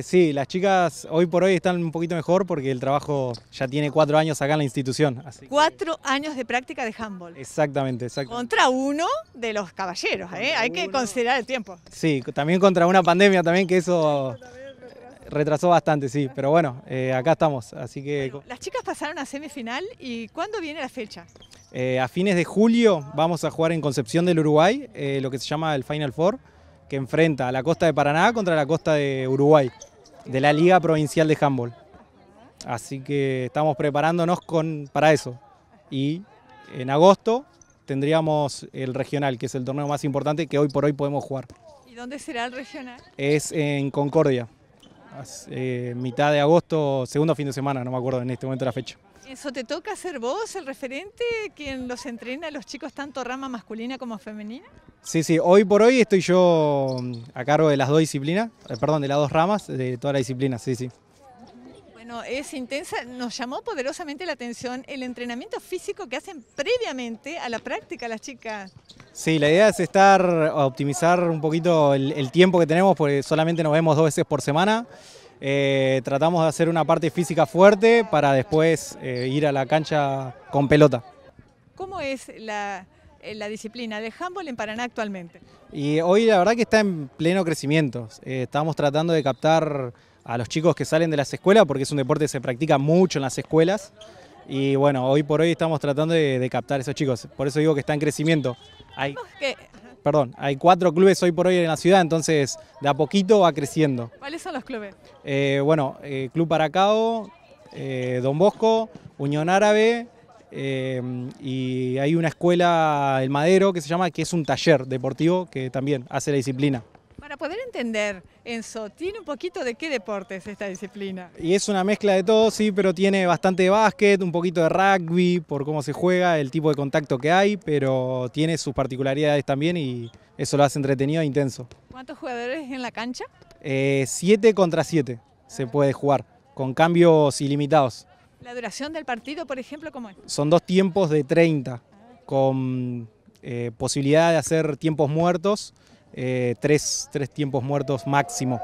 Eh, sí, las chicas hoy por hoy están un poquito mejor porque el trabajo ya tiene cuatro años acá en la institución. cuatro años de práctica de handball. Exactamente, exacto. Contra uno de los caballeros, ¿eh? hay que considerar el tiempo. Sí, también contra una pandemia también que eso... Retrasó bastante, sí, pero bueno, eh, acá estamos, así que... las chicas pasaron a semifinal y ¿cuándo viene la fecha? a fines de julio vamos a jugar en Concepción del Uruguay, lo que se llama el Final Four, que enfrenta a la costa de Paraná contra la costa de Uruguay de la Liga Provincial de Handball. Así que estamos preparándonos con, para eso. Y en agosto tendríamos el regional, que es el torneo más importante que hoy por hoy podemos jugar. ¿Y dónde será el regional? Es en Concordia. Eh, mitad de agosto, segundo fin de semana, no me acuerdo en este momento la fecha. ¿Eso te toca ser vos el referente, quien los entrena a los chicos tanto rama masculina como femenina? Sí, sí, hoy por hoy estoy yo mm, a cargo de las dos disciplinas, eh, perdón, de las dos ramas, de toda la disciplina, sí, sí es intensa. Nos llamó poderosamente la atención el entrenamiento físico que hacen previamente a la práctica las chicas. Sí, la idea es estar, optimizar un poquito el, tiempo que tenemos, porque solamente nos vemos dos veces por semana. Eh, tratamos de hacer una parte física fuerte para después eh, ir a la cancha con pelota. ¿Cómo es eh, la, disciplina de handball en Paraná actualmente? Y hoy la verdad que está en pleno crecimiento. estamos tratando de captar a los chicos que salen de las escuelas, porque es un deporte que se practica mucho en las escuelas. Y bueno, hoy por hoy estamos tratando de, captar a esos chicos. Por eso digo que está en crecimiento. Hay, perdón, hay cuatro clubes hoy por hoy en la ciudad, entonces de a poquito va creciendo. ¿Cuáles son los clubes? Eh, bueno, eh, Club Paracao, eh, Don Bosco, Unión Árabe. y hay una escuela, El Madero, que se llama, que es un taller deportivo que también hace la disciplina poder entender, Enzo, tiene un poquito de qué deporte es esta disciplina. Y es una mezcla de todo, sí, pero tiene bastante de básquet, un poquito de rugby, por cómo se juega, el tipo de contacto que hay, pero tiene sus particularidades también y eso lo hace entretenido e intenso. ¿Cuántos jugadores en la cancha? 7 eh, contra siete se puede jugar, con cambios ilimitados. ¿La duración del partido, por ejemplo, cómo es? Son dos tiempos de 30, con eh, posibilidad de hacer tiempos muertos eh, tres, tres tiempos muertos máximo.